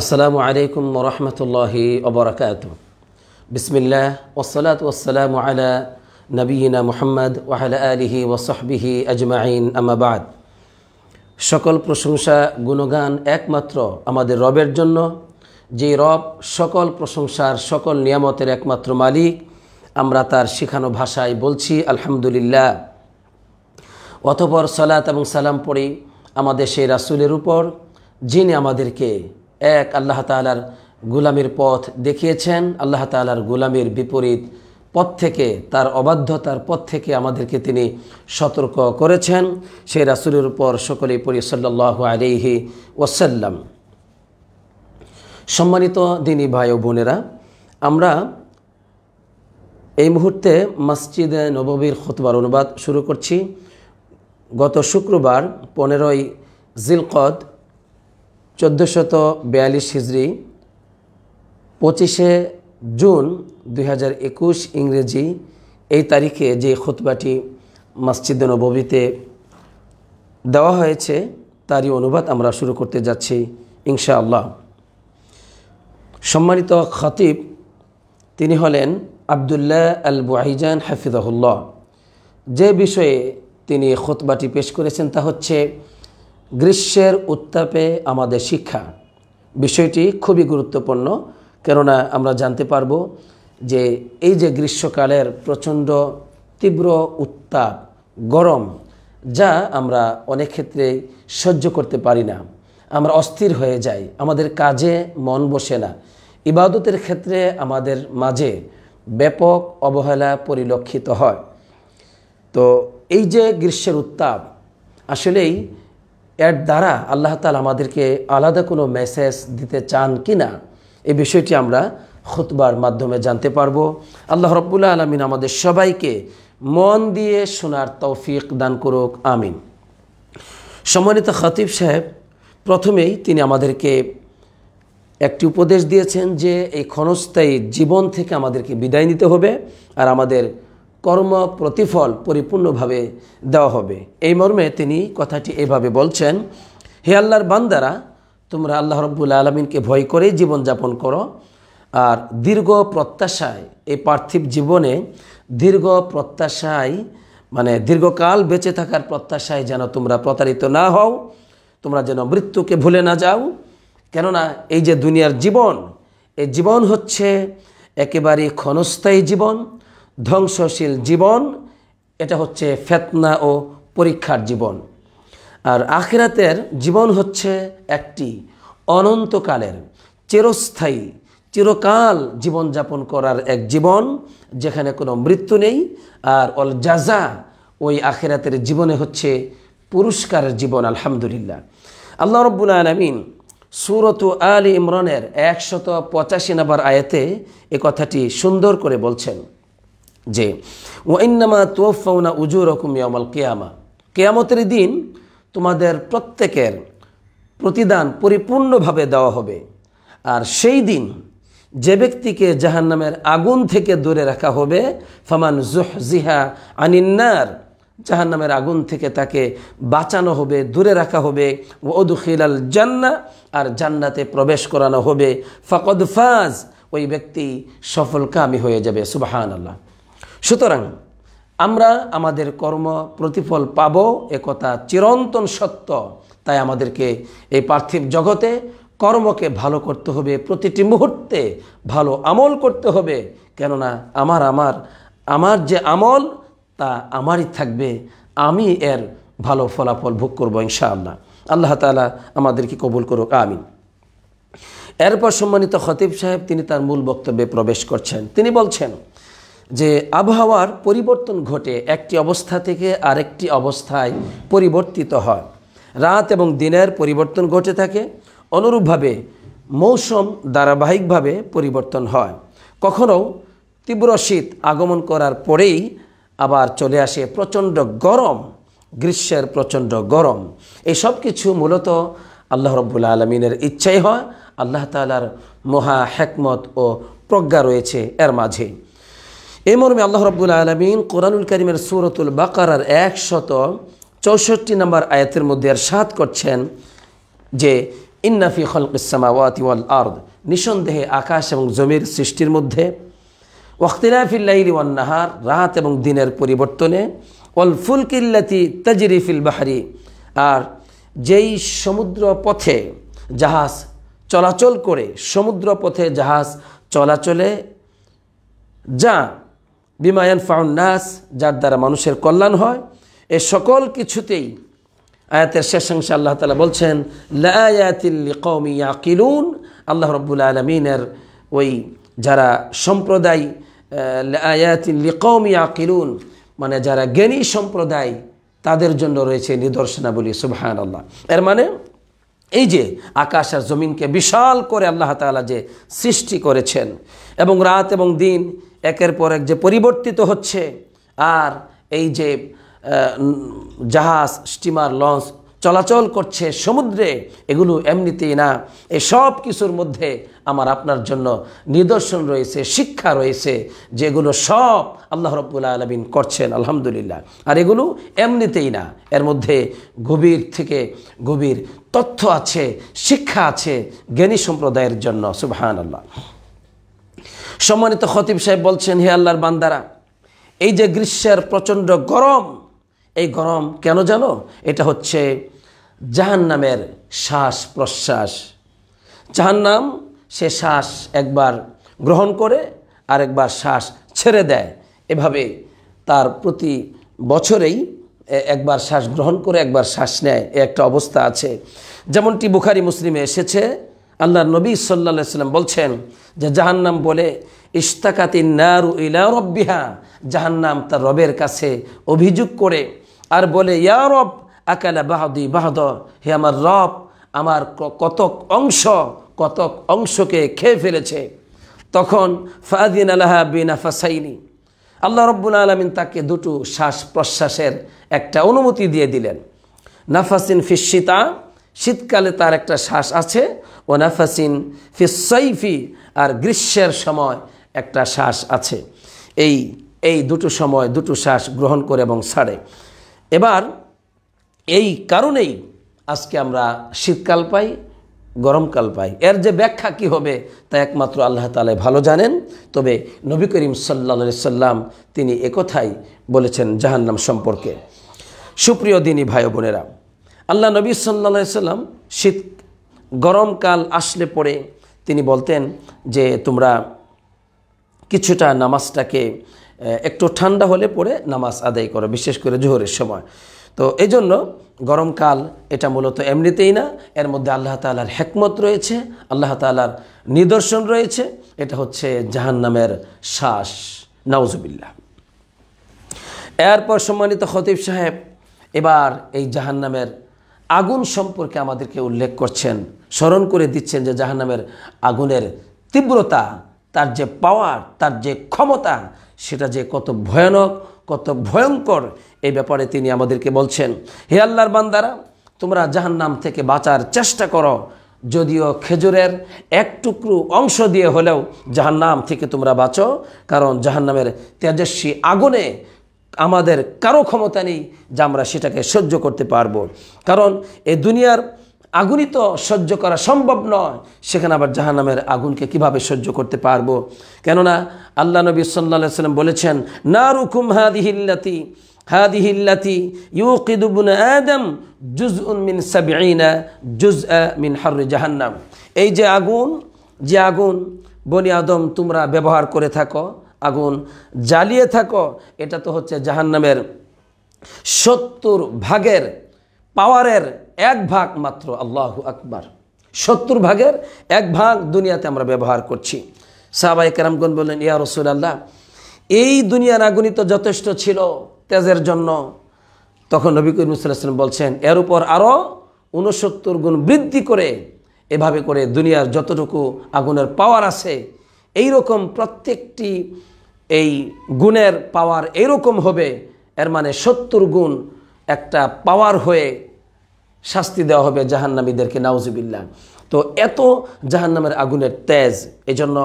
আসসালামু আলাইকুম রহমতুল্লাহি অবরাকাত বিসমিল্লাহ ওসলাত ওসালাম আলা নবীনা মুহাম্মদ ওয়াহলা আলিহি ওসহবিহি আজমাইন আমাবাদ সকল প্রশংসা গুণগান একমাত্র আমাদের রবের জন্য যে রব সকল প্রশংসার সকল নিয়ামতের একমাত্র মালিক আমরা তার শিখানো ভাষায় বলছি আলহামদুলিল্লাহ অতপর সালাত এবং সালাম পড়ি আমাদের সেই রাসুলের উপর যিনি আমাদেরকে এক আল্লাহ তালার গুলামির পথ দেখিয়েছেন আল্লাহ তালার গুলামির বিপরীত পথ থেকে তার অবাধ্যতার পথ থেকে আমাদেরকে তিনি সতর্ক করেছেন সেই রাসুলের উপর সকলেই পড়ি সাল্লাহ আলিহি ওসাল্লাম সম্মানিত দিনী ভাই ও বোনেরা আমরা এই মুহূর্তে মসজিদে নববীর খতবার অনুবাদ শুরু করছি গত শুক্রবার পনেরোই জিলকদ চোদ্দোশত বিয়াল্লিশ হিজড়ি পঁচিশে জুন দুই ইংরেজি এই তারিখে যে খুতবাটি মসজিদ নবীতে দেওয়া হয়েছে তারই অনুবাদ আমরা শুরু করতে যাচ্ছি ইনশাআল্লাহ সম্মানিত খতিব তিনি হলেন আবদুল্লাহ আল বাহিজান হাফিজাহুল্লাহ যে বিষয়ে তিনি খুতবাটি পেশ করেছেন তা হচ্ছে গ্রীষ্মের উত্তাপে আমাদের শিক্ষা বিষয়টি খুবই গুরুত্বপূর্ণ কেননা আমরা জানতে পারব যে এই যে গ্রীষ্মকালের প্রচণ্ড তীব্র উত্তাপ গরম যা আমরা অনেক ক্ষেত্রে সহ্য করতে পারি না আমরা অস্থির হয়ে যাই আমাদের কাজে মন বসে না ইবাদতের ক্ষেত্রে আমাদের মাঝে ব্যাপক অবহেলা পরিলক্ষিত হয় তো এই যে গ্রীষ্মের উত্তাপ আসলেই এর দ্বারা আল্লাহ তালা আমাদেরকে আলাদা কোনো মেসেজ দিতে চান কি না এ বিষয়টি আমরা খুতবার মাধ্যমে জানতে পারবো আল্লাহ রব্বুল্লা আলমিন আমাদের সবাইকে মন দিয়ে শোনার তৌফিক দান করুক আমিন সম্মানিত খতিব সাহেব প্রথমেই তিনি আমাদেরকে একটি উপদেশ দিয়েছেন যে এই ক্ষণস্থায়ী জীবন থেকে আমাদেরকে বিদায় নিতে হবে আর আমাদের কর্ম প্রতিফল পরিপূর্ণভাবে দেওয়া হবে এই মর্মে তিনি কথাটি এভাবে বলছেন হে আল্লাহর বান্দারা তোমরা আল্লাহ রব্বুল আলমিনকে ভয় করে জীবনযাপন করো আর দীর্ঘ প্রত্যাশায় এই পার্থিব জীবনে দীর্ঘ প্রত্যাশায় মানে দীর্ঘকাল বেঁচে থাকার প্রত্যাশায় যেন তোমরা প্রতারিত না হও তোমরা যেন মৃত্যুকে ভুলে না যাও কেননা এই যে দুনিয়ার জীবন এই জীবন হচ্ছে একেবারে ক্ষণস্থায়ী জীবন ধ্বংসশীল জীবন এটা হচ্ছে ফেতনা ও পরীক্ষার জীবন আর আখেরাতের জীবন হচ্ছে একটি অনন্তকালের চিরস্থায়ী চিরকাল জীবনযাপন করার এক জীবন যেখানে কোনো মৃত্যু নেই আর অল জাজা ওই আখেরাতের জীবনে হচ্ছে পুরস্কারের জীবন আলহামদুলিল্লাহ আল্লাহ রব্বুল আলমিন সুরত আলী ইমরানের একশত পঁচাশি নাম্বার আয়াতে এ কথাটি সুন্দর করে বলছেন যে ওয়াইনামা তোফাউনা উজু রকম ইয়ামাল কেয়ামা কেয়ামতের দিন তোমাদের প্রত্যেকের প্রতিদান পরিপূর্ণভাবে দেওয়া হবে আর সেই দিন যে ব্যক্তিকে জাহান্নামের আগুন থেকে দূরে রাখা হবে ফামান জুহ জিহা আনিন্নার জাহান্নামের আগুন থেকে তাকে বাঁচানো হবে দূরে রাখা হবে ও ওদুখিলাল জান্না আর জান্নাতে প্রবেশ করানো হবে ফকদ ফাজ ওই ব্যক্তি সফল কামি হয়ে যাবে সুবাহান আল্লাহ সুতরাং আমরা আমাদের কর্ম প্রতিফল পাব একথা চিরন্তন সত্য তাই আমাদেরকে এই পার্থিব জগতে কর্মকে ভালো করতে হবে প্রতিটি মুহূর্তে ভালো আমল করতে হবে কেননা আমার আমার আমার যে আমল তা আমারই থাকবে আমি এর ভালো ফলাফল ভোগ করবো আল্লাহ আল্লাহ তালা আমাদেরকে কবুল করুক আমিন এরপর সম্মানিত খতিব সাহেব তিনি তার মূল বক্তব্যে প্রবেশ করছেন তিনি বলছেন যে আবহাওয়ার পরিবর্তন ঘটে একটি অবস্থা থেকে আরেকটি অবস্থায় পরিবর্তিত হয় রাত এবং দিনের পরিবর্তন ঘটে থাকে অনুরূপভাবে মৌসুম ধারাবাহিকভাবে পরিবর্তন হয় কখনও তীব্র শীত আগমন করার পরেই আবার চলে আসে প্রচণ্ড গরম গ্রীষ্মের প্রচণ্ড গরম এসব কিছু মূলত আল্লাহ রব্বুল আলমিনের ইচ্ছাই হয় আল্লাহ তালার মহা হেকমত ও প্রজ্ঞা রয়েছে এর মাঝে এ মর্মে আল্লাহ রব্বুল আলমিন কোরআনুল করিমের সুরতুল বাকারার একশত চৌষট্টি নম্বর আয়াতের মধ্যে আর সাত করছেন যে ইন্নাফি ইসলামাওয়াত ওয়াল আর্দ নিঃসন্দেহে আকাশ এবং জমির সৃষ্টির মধ্যে ওয়াক্তিলাফিল্লাহিল ওয়ান নাহার রাত এবং দিনের পরিবর্তনে ওয়াল ফুলকিল্লাতি তাজরিফিল বাহারি আর যেই সমুদ্র পথে জাহাজ চলাচল করে সমুদ্র পথে জাহাজ চলাচলে যা বিমায়ান ফাউন্নাস যার দ্বারা মানুষের কল্যাণ হয় এ সকল কিছুতেই আয়াতের শেষাংশে আল্লাহ তালা বলছেন লিলুন আল্লাহ রব্বুল আলমিনের ওই যারা সম্প্রদায় লিকৌমি মানে যারা জ্ঞানী সম্প্রদায় তাদের জন্য রয়েছে নিদর্শনাবলী সুবহান আল্লাহ এর মানে এই যে আকাশ আর জমিনকে বিশাল করে আল্লাহ তালা যে সৃষ্টি করেছেন এবং রাত এবং দিন একের পর এক যে পরিবর্তিত হচ্ছে আর এই যে জাহাজ স্টিমার লঞ্চ চলাচল করছে সমুদ্রে এগুলো এমনিতেই না এসব সব কিছুর মধ্যে আমার আপনার জন্য নিদর্শন রয়েছে শিক্ষা রয়েছে যেগুলো সব আল্লাহ রব্বুল্লা আলমিন করছেন আলহামদুলিল্লাহ আর এগুলো এমনিতেই না এর মধ্যে গভীর থেকে গভীর তথ্য আছে শিক্ষা আছে জ্ঞানী সম্প্রদায়ের জন্য সুবাহান আল্লাহ সম্মানিত খতিব সাহেব বলছেন হে আল্লাহর বান্দারা এই যে গ্রীষ্মের প্রচণ্ড গরম এই গরম কেন জানো এটা হচ্ছে জাহান্নামের শ্বাস প্রশ্বাস জাহান্নাম সে শ্বাস একবার গ্রহণ করে আর একবার শ্বাস ছেড়ে দেয় এভাবে তার প্রতি বছরেই একবার শ্বাস গ্রহণ করে একবার শ্বাস নেয় একটা অবস্থা আছে যেমনটি বুখারি মুসলিমে এসেছে আল্লাহ নবী সাল্লা সাল্লাম বলছেন যে জাহান্নাম বলে ইস্তাকাতি নারু ইলা রব্বিহা জাহান্নাম তার রবের কাছে অভিযোগ করে আর বলে ইয়া রব আকালা বাহাদি বাহাদ হে আমার রব আমার কতক অংশ কতক অংশকে খেয়ে ফেলেছে তখন ফাদিন আলাহা বিনা ফাসাইনি আল্লাহ রব্বুল আলমিন তাকে দুটো শ্বাস প্রশ্বাসের একটা অনুমতি দিয়ে দিলেন নাফাসিন ফিসিতা শীতকালে তার একটা শ্বাস আছে ওনাফাসিন ফিসাইফি আর গ্রীষ্মের সময় একটা শ্বাস আছে এই এই দুটো সময় দুটো শ্বাস গ্রহণ করে এবং ছাড়ে এবার এই কারণেই আজকে আমরা শীতকাল পাই গরমকাল পাই এর যে ব্যাখ্যা কি হবে তা একমাত্র আল্লাহ তালায় ভালো জানেন তবে নবী করিম সাল্লা সাল্লাম তিনি একথাই বলেছেন জাহান্নাম সম্পর্কে সুপ্রিয় দিনী ভাই বোনেরা আল্লাহ নবী সাল্লা সাল্লাম শীত গরমকাল আসলে পরে তিনি বলতেন যে তোমরা কিছুটা নামাজটাকে একটু ঠান্ডা হলে পরে নামাজ আদায় করো বিশেষ করে জোহরের সময় তো এই জন্য গরমকাল এটা মূলত এমনিতেই না এর মধ্যে আল্লাহ তালার হেকমত রয়েছে আল্লাহ তালার নিদর্শন রয়েছে এটা হচ্ছে জাহান্নামের শ্বাস নাউজুবিল্লা এরপর সম্মানিত খতিব সাহেব এবার এই জাহান্নামের আগুন সম্পর্কে আমাদেরকে উল্লেখ করছেন স্মরণ করে দিচ্ছেন যে জাহান্নামের আগুনের তীব্রতা তার যে পাওয়ার তার যে ক্ষমতা সেটা যে কত ভয়ানক কত ভয়ঙ্কর এই ব্যাপারে তিনি আমাদেরকে বলছেন হে আল্লাহর বান্দারা তোমরা জাহান্নাম থেকে বাঁচার চেষ্টা করো যদিও খেজুরের এক টুকরো অংশ দিয়ে হলেও জাহান্নাম থেকে তোমরা বাঁচো কারণ জাহান্নামের তেজস্বী আগুনে আমাদের কারো ক্ষমতা নেই যে আমরা সেটাকে সহ্য করতে পারবো কারণ এ দুনিয়ার আগুনই তো সহ্য করা সম্ভব নয় সেখানে আবার জাহান্নামের আগুনকে কিভাবে সহ্য করতে পারবো কেননা আল্লাহ নবী সাল্লা সাল্লাম বলেছেন না রুকুম হাদিহিল্লাতি হাদিহিল্লাতি ইউকিদুবুন আদম জুজ উন মিন সাবিনা জুজ মিন হারু জাহান্নাম এই যে আগুন যে আগুন বনি আদম তোমরা ব্যবহার করে থাকো আগুন জ্বালিয়ে থাকো এটা তো হচ্ছে জাহান্নামের সত্তর ভাগের পাওয়ারের এক ভাগ মাত্র আল্লাহ আকবার সত্তর ভাগের এক ভাগ দুনিয়াতে আমরা ব্যবহার করছি সাহাবাই কেরামগন বললেন ইয়া রসুল আল্লাহ এই দুনিয়ার আগুনই তো যথেষ্ট ছিল তেজের জন্য তখন নবী করিম বলছেন এর উপর আরও উনসত্তর গুণ বৃদ্ধি করে এভাবে করে দুনিয়ার যতটুকু আগুনের পাওয়ার আছে এই রকম প্রত্যেকটি এই গুণের পাওয়ার এইরকম হবে এর মানে সত্তর গুণ একটা পাওয়ার হয়ে শাস্তি দেওয়া হবে জাহান্নামীদেরকে নাউজিবিল্লা তো এত জাহান্নামের আগুনের তেজ এজন্য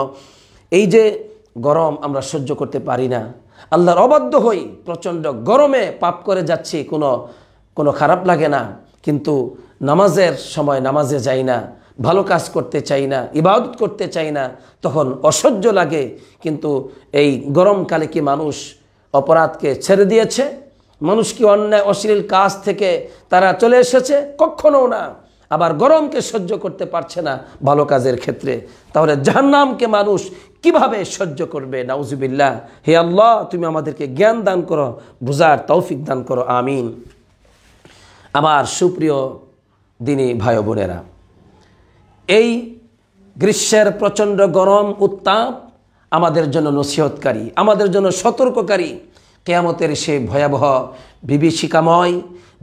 এই যে গরম আমরা সহ্য করতে পারি না আল্লাহর অবাধ্য হই প্রচণ্ড গরমে পাপ করে যাচ্ছি কোনো কোনো খারাপ লাগে না কিন্তু নামাজের সময় নামাজে যাই না ভালো কাজ করতে চাই না ইবাদত করতে চাই না তখন অসহ্য লাগে কিন্তু এই গরমকালে কি মানুষ অপরাধকে ছেড়ে দিয়েছে মানুষ কি অন্যায় অশ্লীল কাজ থেকে তারা চলে এসেছে কখনও না আবার গরমকে সহ্য করতে পারছে না ভালো কাজের ক্ষেত্রে তাহলে জাহান্নামকে মানুষ কিভাবে সহ্য করবে নাউজুবিল্লাহ হে আল্লাহ তুমি আমাদেরকে জ্ঞান দান করো বুঝার তৌফিক দান করো আমিন আমার সুপ্রিয় দিনী ভাই বোনেরা এই গ্রীষ্মের প্রচণ্ড গরম উত্তাপ আমাদের জন্য নসিহতকারী আমাদের জন্য সতর্ককারী কেয়ামতের সে ভয়াবহ বিভীষিকাময়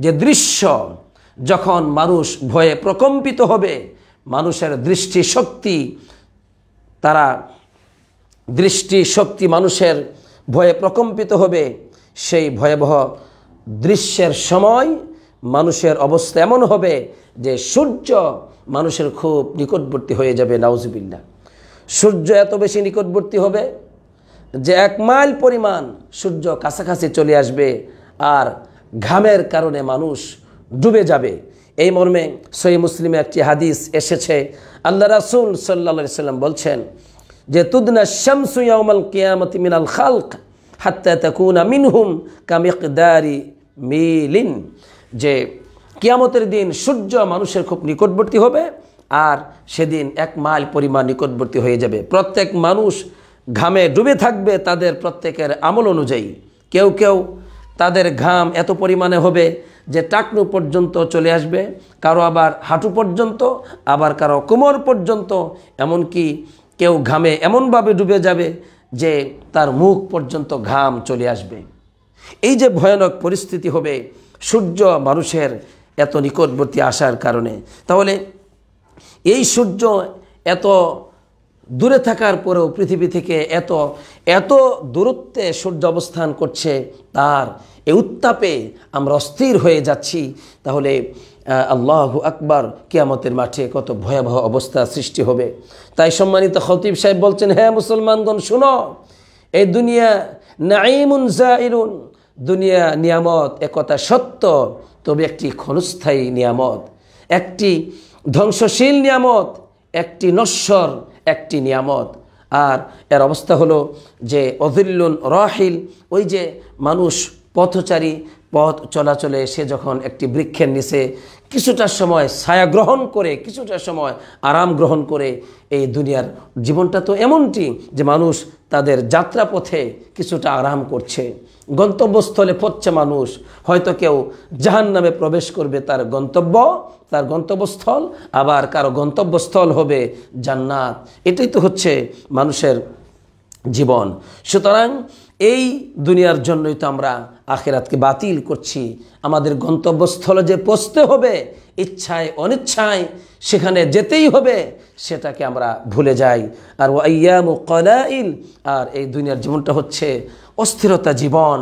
যে দৃশ্য যখন মানুষ ভয়ে প্রকম্পিত হবে মানুষের দৃষ্টি শক্তি তারা দৃষ্টি শক্তি মানুষের ভয়ে প্রকম্পিত হবে সেই ভয়াবহ দৃশ্যের সময় মানুষের অবস্থা এমন হবে যে সূর্য মানুষের খুব নিকটবর্তী হয়ে যাবে নাউজুবিল্লা সূর্য এত বেশি নিকটবর্তী হবে যে এক মাইল পরিমাণ সূর্য কাছাকাছি চলে আসবে আর ঘামের কারণে মানুষ ডুবে যাবে এই মর্মে সই মুসলিমে একটি হাদিস এসেছে আল্লাহ রাসুল সাল্লা সাল্লাম বলছেন যে তুদনা শামসুয়াউমাল কিয়ামতি মিনাল খালক হাত্তা তাকুনা মিনহুম কামিকদারি মিলিন যে কিয়ামতের দিন সূর্য মানুষের খুব নিকটবর্তী হবে আর সেদিন এক মাইল পরিমাণ নিকটবর্তী হয়ে যাবে প্রত্যেক মানুষ ঘামে ডুবে থাকবে তাদের প্রত্যেকের আমল অনুযায়ী কেউ কেউ তাদের ঘাম এত পরিমাণে হবে যে টাকনু পর্যন্ত চলে আসবে কারো আবার হাঁটু পর্যন্ত আবার কারো কোমর পর্যন্ত এমনকি কেউ ঘামে এমনভাবে ডুবে যাবে যে তার মুখ পর্যন্ত ঘাম চলে আসবে এই যে ভয়ানক পরিস্থিতি হবে সূর্য মানুষের এত নিকটবর্তী আসার কারণে তাহলে এই সূর্য এত দূরে থাকার পরেও পৃথিবী থেকে এত এত দূরত্বে সূর্য অবস্থান করছে তার এই উত্তাপে আমরা অস্থির হয়ে যাচ্ছি তাহলে আল্লাহ আকবার কেয়ামতের মাঠে কত ভয়াবহ অবস্থা সৃষ্টি হবে তাই সম্মানিত খতিব সাহেব বলছেন হ্যাঁ মুসলমানগণ শুনো এই দুনিয়া নাইমুন জাইরুন দুনিয়া নিয়ামত একথা সত্য তবে একটি ক্ষণস্থায়ী নিয়ামত একটি ধ্বংসশীল নিয়ামত একটি নশ্বর একটি নিয়ামত আর এর অবস্থা হলো যে অজিল্লুন রাহিল ওই যে মানুষ পথচারী পথ চলাচলে সে যখন একটি বৃক্ষের নিচে কিছুটা সময় ছায়া গ্রহণ করে কিছুটা সময় আরাম গ্রহণ করে এই দুনিয়ার জীবনটা তো এমনটি যে মানুষ তাদের যাত্রা পথে কিছুটা আরাম করছে গন্তব্যস্থলে পড়ছে মানুষ হয়তো কেউ জাহান নামে প্রবেশ করবে তার গন্তব্য তার গন্তব্যস্থল আবার কারো গন্তব্যস্থল হবে জান্নাত এটাই তো হচ্ছে মানুষের জীবন সুতরাং এই দুনিয়ার জন্যই তো আমরা আখেরাতকে বাতিল করছি আমাদের গন্তব্যস্থলে যে পৌঁছতে হবে ইচ্ছায় অনিচ্ছায় সেখানে যেতেই হবে সেটাকে আমরা ভুলে যাই আর ওয়াইয়াম কলাইল আর এই দুনিয়ার জীবনটা হচ্ছে অস্থিরতা জীবন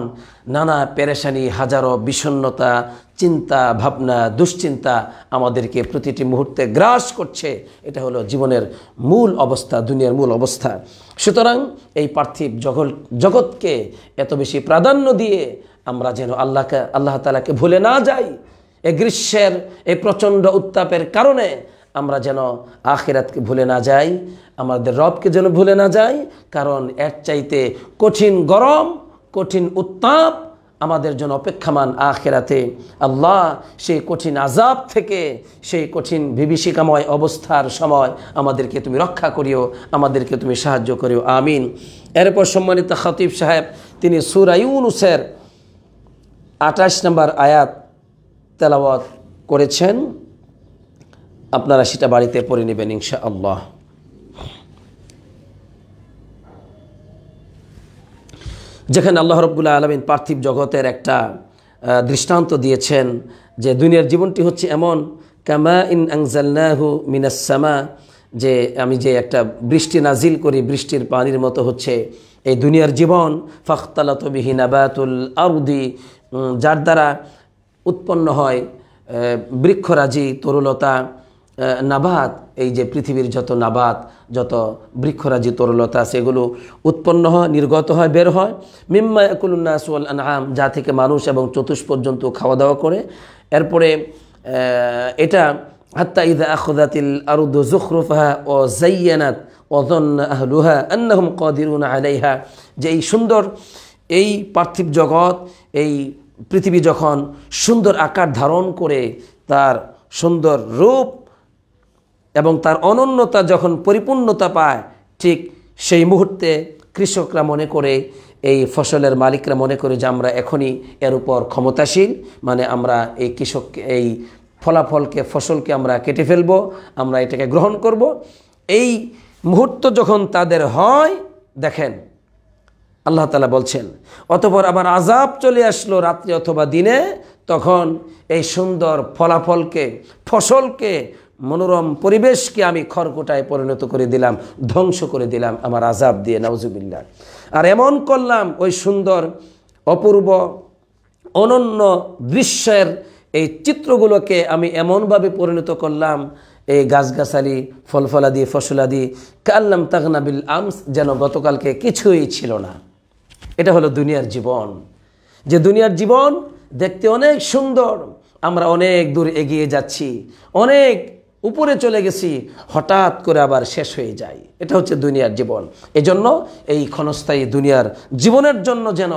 নানা পেরেশানি হাজারো বিষণ্নতা চিন্তা ভাবনা দুশ্চিন্তা আমাদেরকে প্রতিটি মুহূর্তে গ্রাস করছে এটা হলো জীবনের মূল অবস্থা দুনিয়ার মূল অবস্থা সুতরাং এই পার্থিব জগৎ জগৎকে এত বেশি প্রাধান্য দিয়ে আমরা যেন আল্লাহকে আল্লাহ তালাকে ভুলে না যাই এ গ্রীষ্মের এই প্রচণ্ড উত্তাপের কারণে আমরা যেন আখেরাতকে ভুলে না যাই আমাদের রবকে যেন ভুলে না যাই কারণ এর চাইতে কঠিন গরম কঠিন উত্তাপ আমাদের জন্য অপেক্ষামান আখেরাতে আল্লাহ সেই কঠিন আজাব থেকে সেই কঠিন বিভীষিকাময় অবস্থার সময় আমাদেরকে তুমি রক্ষা করিও আমাদেরকে তুমি সাহায্য করিও আমিন এরপর সম্মানিত খতিব সাহেব তিনি সুরাইউনুসের আঠাশ নম্বর আয়াত তেলাওয়াত করেছেন আপনারা সেটা বাড়িতে পড়ে নেবেন ইনশা আল্লাহ যেখানে আল্লাহ রবুল্লা আলমিন পার্থিব জগতের একটা দৃষ্টান্ত দিয়েছেন যে দুনিয়ার জীবনটি হচ্ছে এমন ক্যামা ইন আংজাল্লাহু মিনাসামা যে আমি যে একটা বৃষ্টি নাজিল করি বৃষ্টির পানির মতো হচ্ছে এই দুনিয়ার জীবন ফখতালাতবিহি আবাতুল আউদি যার দ্বারা উৎপন্ন হয় বৃক্ষরাজি তরুলতা নাবাত এই যে পৃথিবীর যত নাবাত যত বৃক্ষরাজি তরলতা সেগুলো উৎপন্ন হয় নির্গত হয় বের হয় মিম্মা একুলুন্নাসুল আনহাম যা থেকে মানুষ এবং চতুষ পর্যন্ত খাওয়া দাওয়া করে এরপরে এটা হাত্তা ইদা আখদাতিল আরুদ্দ জুখরুফাহা ও জাইয়ানাত অজন আহলুহা আন্নাহম কদিরুন আলাইহা যে এই সুন্দর এই পার্থিব জগৎ এই পৃথিবী যখন সুন্দর আকার ধারণ করে তার সুন্দর রূপ এবং তার অনন্যতা যখন পরিপূর্ণতা পায় ঠিক সেই মুহূর্তে কৃষকরা মনে করে এই ফসলের মালিকরা মনে করে যে আমরা এখনই এর উপর ক্ষমতাশীল মানে আমরা এই কৃষক এই ফলাফলকে ফসলকে আমরা কেটে ফেলব আমরা এটাকে গ্রহণ করব এই মুহূর্ত যখন তাদের হয় দেখেন আল্লাহ তালা বলছেন অতপর আবার আজাব চলে আসলো রাত্রে অথবা দিনে তখন এই সুন্দর ফলাফলকে ফসলকে মনোরম পরিবেশকে আমি খরকোটায় পরিণত করে দিলাম ধ্বংস করে দিলাম আমার আজাব দিয়ে নওজুবিল্লা আর এমন করলাম ওই সুন্দর অপূর্ব অনন্য দৃশ্যের এই চিত্রগুলোকে আমি এমনভাবে পরিণত করলাম এই গাছগাছালি ফলফলাদি ফসলাদি কাল্লাম তাগনাবিল আমস যেন গতকালকে কিছুই ছিল না এটা হলো দুনিয়ার জীবন যে দুনিয়ার জীবন দেখতে অনেক সুন্দর আমরা অনেক দূর এগিয়ে যাচ্ছি অনেক উপরে চলে গেছি হঠাৎ করে আবার শেষ হয়ে যায় এটা হচ্ছে দুনিয়ার জীবন এজন্য এই ক্ষণস্থায়ী দুনিয়ার জীবনের জন্য যেন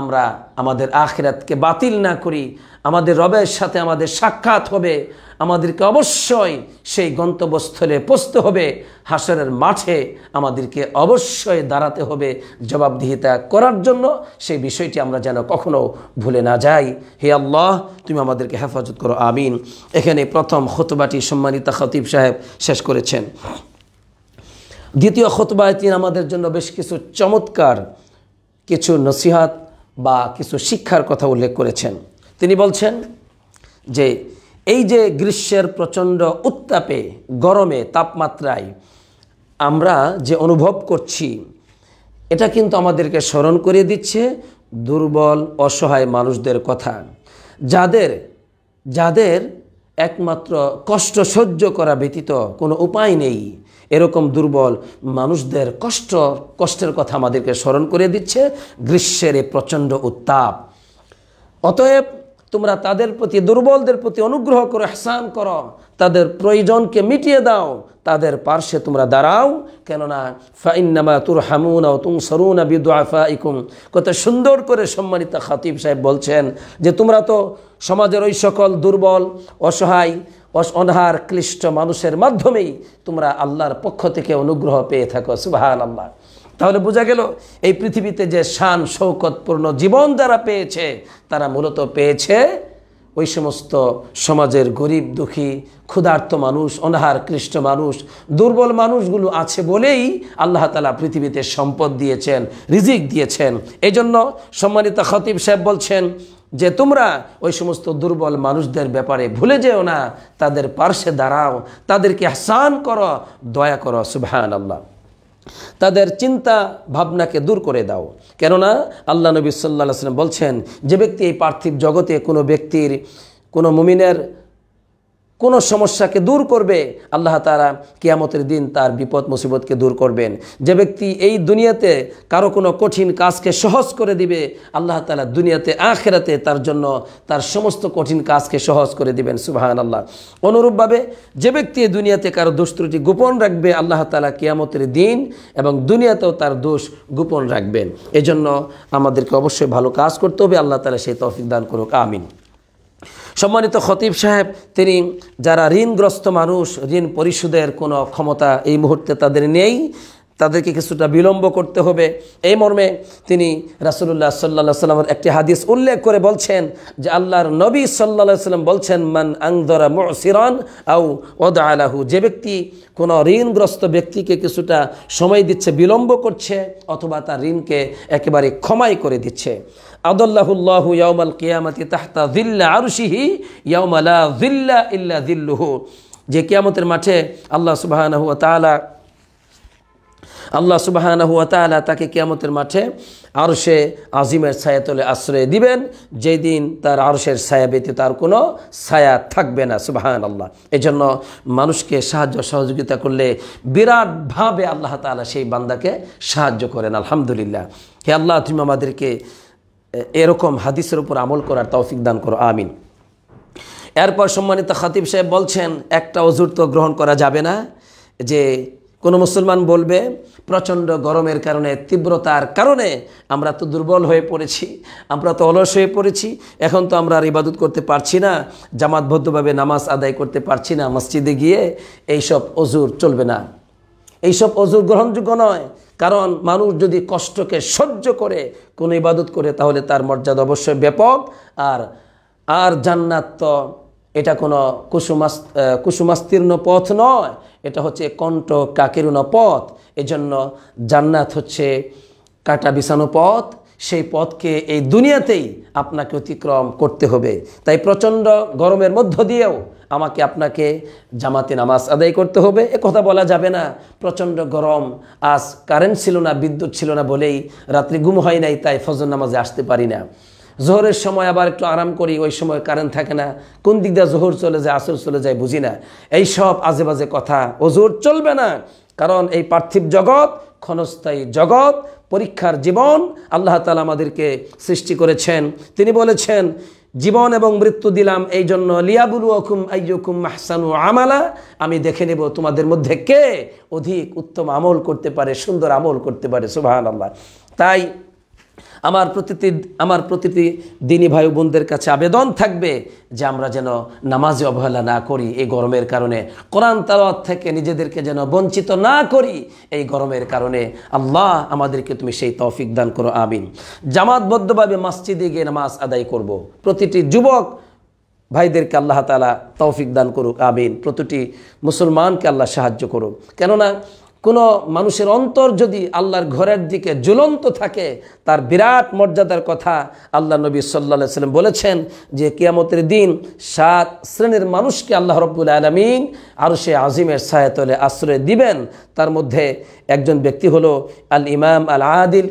আমরা আমাদের আখিরাতকে বাতিল না করি আমাদের রবের সাথে আমাদের সাক্ষাৎ হবে আমাদেরকে অবশ্যই সেই গন্তব্যস্থলে পৌঁছতে হবে হাসরের মাঠে আমাদেরকে অবশ্যই দাঁড়াতে হবে জবাবদিহিতা করার জন্য সেই বিষয়টি আমরা যেন কখনো ভুলে না যাই হে আল্লাহ তুমি আমাদেরকে হেফাজত করো আমিন এখানে প্রথম খতবাটি সম্মানিতা খতিব সাহেব শেষ করেছেন দ্বিতীয় খতবায় তিনি আমাদের জন্য বেশ কিছু চমৎকার কিছু নসিহাত বা কিছু শিক্ষার কথা উল্লেখ করেছেন তিনি বলছেন যে এই যে গ্রীষ্মের প্রচণ্ড উত্তাপে গরমে তাপমাত্রায় আমরা যে অনুভব করছি এটা কিন্তু আমাদেরকে স্মরণ করিয়ে দিচ্ছে দুর্বল অসহায় মানুষদের কথা যাদের যাদের একমাত্র কষ্ট সহ্য করা ব্যতীত কোনো উপায় নেই এরকম দুর্বল মানুষদের কষ্ট কষ্টের কথা আমাদেরকে স্মরণ করে দিচ্ছে গ্রীষ্মের এই প্রচণ্ড উত্তাপ অতএব তোমরা তাদের প্রতি দুর্বলদের প্রতি অনুগ্রহ করো হসান করো তাদের প্রয়োজনকে মিটিয়ে দাও তাদের পার্শ্বে তোমরা দাঁড়াও কেননা ফাইনামা তুর হামুন ও তুম সরুন ইকুম কত সুন্দর করে সম্মানিত খাতিব সাহেব বলছেন যে তোমরা তো সমাজের ওই সকল দুর্বল অসহায় অনাহার ক্লিষ্ট মানুষের মাধ্যমেই তোমরা আল্লাহর পক্ষ থেকে অনুগ্রহ পেয়ে থাকো সুবাহান আল্লাহ তাহলে বোঝা গেল এই পৃথিবীতে যে শান শৌকতপূর্ণ জীবন যারা পেয়েছে তারা মূলত পেয়েছে ওই সমস্ত সমাজের গরিব দুঃখী ক্ষুধার্ত মানুষ অনাহার কৃষ্ট মানুষ দুর্বল মানুষগুলো আছে বলেই আল্লাহ তালা পৃথিবীতে সম্পদ দিয়েছেন রিজিক দিয়েছেন এই জন্য সম্মানিত খতিব সাহেব বলছেন যে তোমরা ওই সমস্ত দুর্বল মানুষদের ব্যাপারে ভুলে যেও না তাদের পার্শ্বে দাঁড়াও তাদেরকে আসান করো দয়া করো সুবহান আল্লাহ তাদের চিন্তা ভাবনাকে দূর করে দাও কেননা আল্লাহ নবী সাল্লাহ আসলাম বলছেন যে ব্যক্তি এই পার্থিব জগতে কোনো ব্যক্তির কোনো মুমিনের কোনো সমস্যাকে দূর করবে আল্লাহ তারা কিয়ামতের দিন তার বিপদ মুসিবতকে দূর করবেন যে ব্যক্তি এই দুনিয়াতে কারো কোনো কঠিন কাজকে সহজ করে দিবে আল্লাহ তালা দুনিয়াতে আখেরাতে তার জন্য তার সমস্ত কঠিন কাজকে সহজ করে দিবেন সুবাহান আল্লাহ অনুরূপভাবে যে ব্যক্তি দুনিয়াতে কারো দুষ্ট্রুটি গোপন রাখবে আল্লাহ তালা কিয়ামতের দিন এবং দুনিয়াতেও তার দোষ গোপন রাখবেন এজন্য আমাদেরকে অবশ্যই ভালো কাজ করতে হবে আল্লাহ তালা সেই তৌফিক দান করুক আমিন সম্মানিত খতিব সাহেব তিনি যারা ঋণগ্রস্ত মানুষ ঋণ পরিশোধের কোনো ক্ষমতা এই মুহূর্তে তাদের নেই তাদেরকে কিছুটা বিলম্ব করতে হবে এই মর্মে তিনি রাসুল্লাহ সাল্লা সাল্লামের একটি হাদিস উল্লেখ করে বলছেন যে আল্লাহর নবী সাল্লা সাল্লাম বলছেন মান আংদরা মসিরন আউ ওদা আলাহু যে ব্যক্তি কোনো ঋণগ্রস্ত ব্যক্তিকে কিছুটা সময় দিচ্ছে বিলম্ব করছে অথবা তার ঋণকে একেবারে ক্ষমাই করে দিচ্ছে আদল্লাহুল্লাহ ইয়ামাল কিয়ামাতি তাহতা জিল্লা আরশিহি ইয়ামালা জিল্লা ইল্লা জিল্লুহু যে কিয়ামতের মাঠে আল্লাহ সুবাহানহু তালা আল্লাহ সুবাহানহু তালা তাকে কিয়ামতের মাঠে আরশে আজিমের ছায়াতলে আশ্রয় দিবেন যেদিন তার আরশের ছায়া ব্যতীত তার কোনো ছায়া থাকবে না সুবাহান আল্লাহ এই জন্য মানুষকে সাহায্য সহযোগিতা করলে বিরাটভাবে আল্লাহ তালা সেই বান্দাকে সাহায্য করেন আলহামদুলিল্লাহ হে আল্লাহ তুমি আমাদেরকে এরকম হাদিসের উপর আমল করার তৌফিক দান করো আমিন এরপর সম্মানিত খাতিব সাহেব বলছেন একটা অজুর তো গ্রহণ করা যাবে না যে কোনো মুসলমান বলবে প্রচণ্ড গরমের কারণে তীব্রতার কারণে আমরা তো দুর্বল হয়ে পড়েছি আমরা তো অলস হয়ে পড়েছি এখন তো আমরা আর ইবাদত করতে পারছি না জামাতবদ্ধভাবে নামাজ আদায় করতে পারছি না মসজিদে গিয়ে এইসব অজুর চলবে না এইসব অজুর গ্রহণযোগ্য নয় কারণ মানুষ যদি কষ্টকে সহ্য করে কোনো ইবাদত করে তাহলে তার মর্যাদা অবশ্যই ব্যাপক আর আর জান্নাত তো এটা কোনো কুসুমাস কুসুমাস্তীর্ণ পথ নয় এটা হচ্ছে কণ্ঠ কাকেরুণ পথ এজন্য জান্নাত হচ্ছে কাটা বিছানো পথ সেই পথকে এই দুনিয়াতেই আপনাকে অতিক্রম করতে হবে তাই প্রচণ্ড গরমের মধ্য দিয়েও আমাকে আপনাকে জামাতে নামাজ আদায় করতে হবে এ কথা বলা যাবে না প্রচণ্ড গরম আজ কারেন্ট ছিল না বিদ্যুৎ ছিল না বলেই রাত্রি গুম হয় নাই তাই ফজর নামাজে আসতে পারি না জোহরের সময় আবার একটু আরাম করি ওই সময় কারেন্ট থাকে না কোন দিক দিয়ে জোহর চলে যায় আসর চলে যায় বুঝি না এই সব আজে বাজে কথা ওজোর চলবে না কারণ এই পার্থিব জগৎ ক্ষণস্থায়ী জগৎ পরীক্ষার জীবন আল্লাহ তালা আমাদেরকে সৃষ্টি করেছেন তিনি বলেছেন জীবন এবং মৃত্যু দিলাম এই জন্য লিয়াবুল ওকুম আইয়ুকুম মাহসানু আমালা আমি দেখে নেব তোমাদের মধ্যে কে অধিক উত্তম আমল করতে পারে সুন্দর আমল করতে পারে সুবাহ আল্লাহ তাই আমার প্রতিটি আমার প্রতিটি দিনী ভাই বোনদের কাছে আবেদন থাকবে যে আমরা যেন নামাজে অবহেলা না করি এই গরমের কারণে কোরআন তালাত থেকে নিজেদেরকে যেন বঞ্চিত না করি এই গরমের কারণে আল্লাহ আমাদেরকে তুমি সেই তৌফিক দান করো আমিন জামাতবদ্ধভাবে মসজিদে গিয়ে নামাজ আদায় করব। প্রতিটি যুবক ভাইদেরকে আল্লাহ তালা তৌফিক দান করুক আমিন প্রতিটি মুসলমানকে আল্লাহ সাহায্য করুক কেননা কোনো মানুষের অন্তর যদি আল্লাহর ঘরের দিকে জ্বলন্ত থাকে তার বিরাট মর্যাদার কথা আল্লাহ নবী সাল্লা সাল্লাম বলেছেন যে কিয়ামতের দিন সাত শ্রেণীর মানুষকে আল্লাহ রব্বুল আলমিন আরও সে আজিমের সায়তলে আশ্রয় দিবেন তার মধ্যে একজন ব্যক্তি হলো আল ইমাম আল আদিল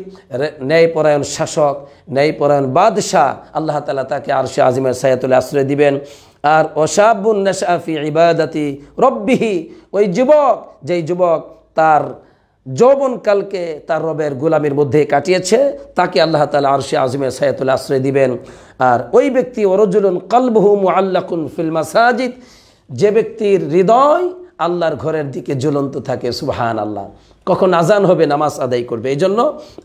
ন্যায়পরায়ণ শাসক ন্যায়পরায়ণ বাদশাহ আল্লাহ তালা তাকে আর সে আজিমের সায়তলে আশ্রয় দিবেন আর ওসাবুন্নাশাফি ইবাদাতি রব্বিহি ওই যুবক যেই যুবক তার যৌবনকালকে তার রবের গোলামির মধ্যে কাটিয়েছে তাকে আল্লাহ তালা আরশে আজমে সায়াতুল আশ্রয় দিবেন আর ওই ব্যক্তি ওরজুলুন কলবহুম আল্লাকুন ফিল সাজিদ যে ব্যক্তির হৃদয় আল্লাহর ঘরের দিকে জ্বলন্ত থাকে সুবহান আল্লাহ কখন আজান হবে নামাজ আদায় করবে এই জন্য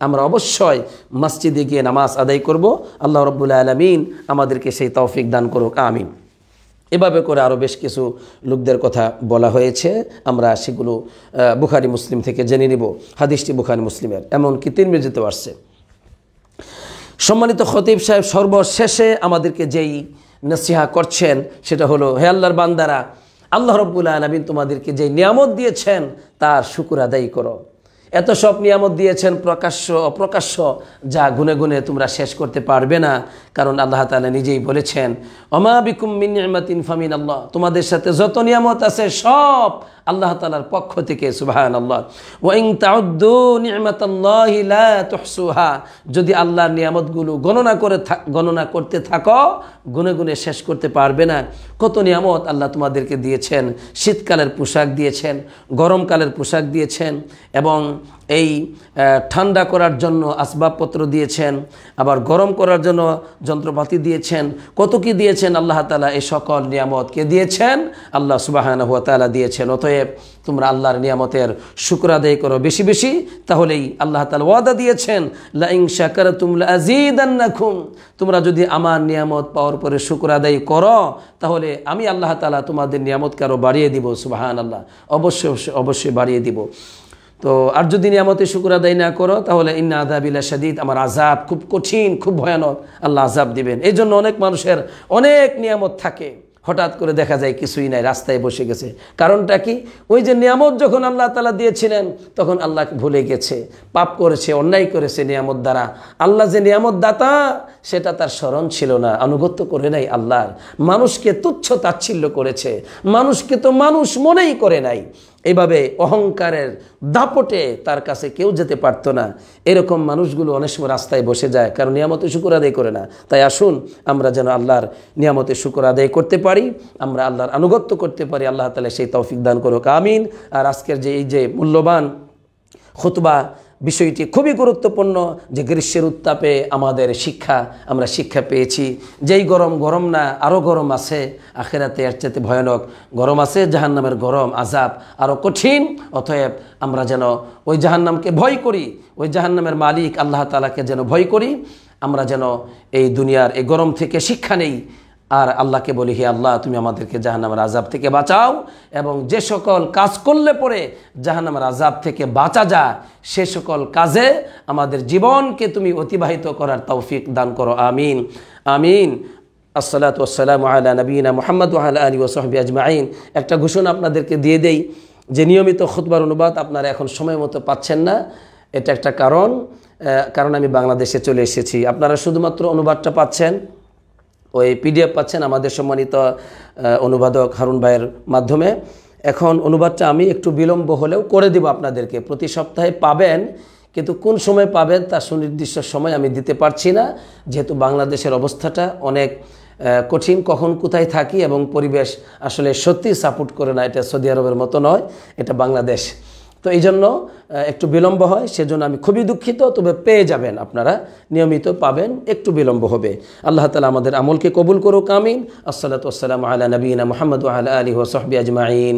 আমরা অবশ্যই মসজিদে গিয়ে নামাজ আদায় করব আল্লাহ রব্বুল আলমিন আমাদেরকে সেই তৌফিক দান করুক আমিন এভাবে করে আরও বেশ কিছু লোকদের কথা বলা হয়েছে আমরা সেগুলো বুখারি মুসলিম থেকে জেনে নিব হাদিসটি বুখারি মুসলিমের এমনকি তিন মেজিতেও পারছে সম্মানিত খতিব সাহেব সর্বশেষে আমাদেরকে যেই নসিহা করছেন সেটা হলো হে আল্লাহর বান্দারা আল্লাহ রব্বুল নবীন তোমাদেরকে যেই নিয়ামত দিয়েছেন তার শুকুর আদায়ী করো এত সব নিয়ামত দিয়েছেন প্রকাশ্য অপ্রকাশ্য যা গুনে গুনে তোমরা শেষ করতে পারবে না কারণ আল্লাহ তালা নিজেই বলেছেন অমা বিকুম মিন ফামিন আল্লাহ তোমাদের সাথে যত নিয়ামত আছে সব আল্লাহ তালার পক্ষ থেকে সুবাহান আল্লাহ ওয়াইং তাউদ্দু নিয়ামত আল্লাহসুহা যদি আল্লাহর নিয়ামতগুলো গণনা করে গণনা করতে থাকো গুনে গুনে শেষ করতে পারবে না কত নিয়ামত আল্লাহ তোমাদেরকে দিয়েছেন শীতকালের পোশাক দিয়েছেন গরমকালের পোশাক দিয়েছেন এবং এই ঠান্ডা করার জন্য আসবাবপত্র দিয়েছেন আবার গরম করার জন্য যন্ত্রপাতি দিয়েছেন কত কি দিয়েছেন আল্লাহ তালা এই সকল নিয়ামতকে দিয়েছেন আল্লাহ সুবাহান হুয়া তালা দিয়েছেন অতএব তোমরা আল্লাহর নিয়ামতের শুক্র আদায় করো বেশি বেশি তাহলেই আল্লাহ তালা ওয়াদা দিয়েছেন লাইং শাকার তুমলা তোমরা যদি আমার নিয়ামত পাওয়ার পরে শুক্র আদায় করো তাহলে আমি আল্লাহ তালা তোমাদের নিয়ামতকে আরও বাড়িয়ে দিব সুবাহান আল্লাহ অবশ্যই অবশ্যই বাড়িয়ে দিব তো আর যদি নিয়ামতে শুকুর আদায় না করো তাহলে ইন্না ইলা সাদিদ আমার আজাব খুব কঠিন খুব ভয়ানক আল্লাহ আজাব দিবেন এই জন্য অনেক মানুষের অনেক নিয়ামত থাকে হঠাৎ করে দেখা যায় কিছুই নাই রাস্তায় বসে গেছে কারণটা কি ওই যে নিয়ামত যখন আল্লাহ তালা দিয়েছিলেন তখন আল্লাহ ভুলে গেছে পাপ করেছে অন্যায় করেছে নিয়ামত দ্বারা আল্লাহ যে নিয়ামত দাতা সেটা তার স্মরণ ছিল না আনুগত্য করে নাই আল্লাহর মানুষকে তুচ্ছ তাচ্ছিল্য করেছে মানুষকে তো মানুষ মনেই করে নাই এভাবে অহংকারের দাপটে তার কাছে কেউ যেতে পারত না এরকম মানুষগুলো অনেক সময় রাস্তায় বসে যায় কারণ নিয়ামতে শুকুর আদায় করে না তাই আসুন আমরা যেন আল্লাহর নিয়ামতে শুকুর আদায় করতে পারি আমরা আল্লাহর আনুগত্য করতে পারি আল্লাহ তালা সেই তৌফিক দান করুক আমিন আর আজকের যে এই যে মূল্যবান খুতবা বিষয়টি খুবই গুরুত্বপূর্ণ যে গ্রীষ্মের উত্তাপে আমাদের শিক্ষা আমরা শিক্ষা পেয়েছি যেই গরম গরম না আরও গরম আছে আখেরাতে এর চাইতে ভয়ানক গরম আছে জাহান্নামের গরম আজাব আরও কঠিন অতএব আমরা যেন ওই জাহান্নামকে ভয় করি ওই জাহান্নামের মালিক আল্লাহ তালাকে যেন ভয় করি আমরা যেন এই দুনিয়ার এই গরম থেকে শিক্ষা নেই আর আল্লাহকে বলি হে আল্লাহ তুমি আমাদেরকে জাহানামের আজাব থেকে বাঁচাও এবং যে সকল কাজ করলে পরে জাহানামের আজাব থেকে বাঁচা যায় সে সকল কাজে আমাদের জীবনকে তুমি অতিবাহিত করার তৌফিক দান করো আমিন আমিন আসসালাতু আসসালাম আলা নবীনা মোহাম্মদ আলা আলী ওসহবি আজমাইন একটা ঘোষণা আপনাদেরকে দিয়ে দেই যে নিয়মিত খুতবার অনুবাদ আপনারা এখন সময় মতো পাচ্ছেন না এটা একটা কারণ কারণ আমি বাংলাদেশে চলে এসেছি আপনারা শুধুমাত্র অনুবাদটা পাচ্ছেন ও এই পিডিএফ পাচ্ছেন আমাদের সম্মানিত অনুবাদক হারুন ভাইয়ের মাধ্যমে এখন অনুবাদটা আমি একটু বিলম্ব হলেও করে দিব আপনাদেরকে প্রতি সপ্তাহে পাবেন কিন্তু কোন সময় পাবেন তার সুনির্দিষ্ট সময় আমি দিতে পারছি না যেহেতু বাংলাদেশের অবস্থাটা অনেক কঠিন কখন কোথায় থাকি এবং পরিবেশ আসলে সত্যি সাপোর্ট করে না এটা সৌদি আরবের মতো নয় এটা বাংলাদেশ তো এই জন্য একটু বিলম্ব হয় সেজন্য আমি খুবই দুঃখিত তবে পেয়ে যাবেন আপনারা নিয়মিত পাবেন একটু বিলম্ব হবে আল্লাহ তালা আমাদের আমলকে কবুল করুক আমিন আসসালাত আসসালাম আলা নবীনা মোহাম্মদ আলা আলী ওসহবি আজমাইন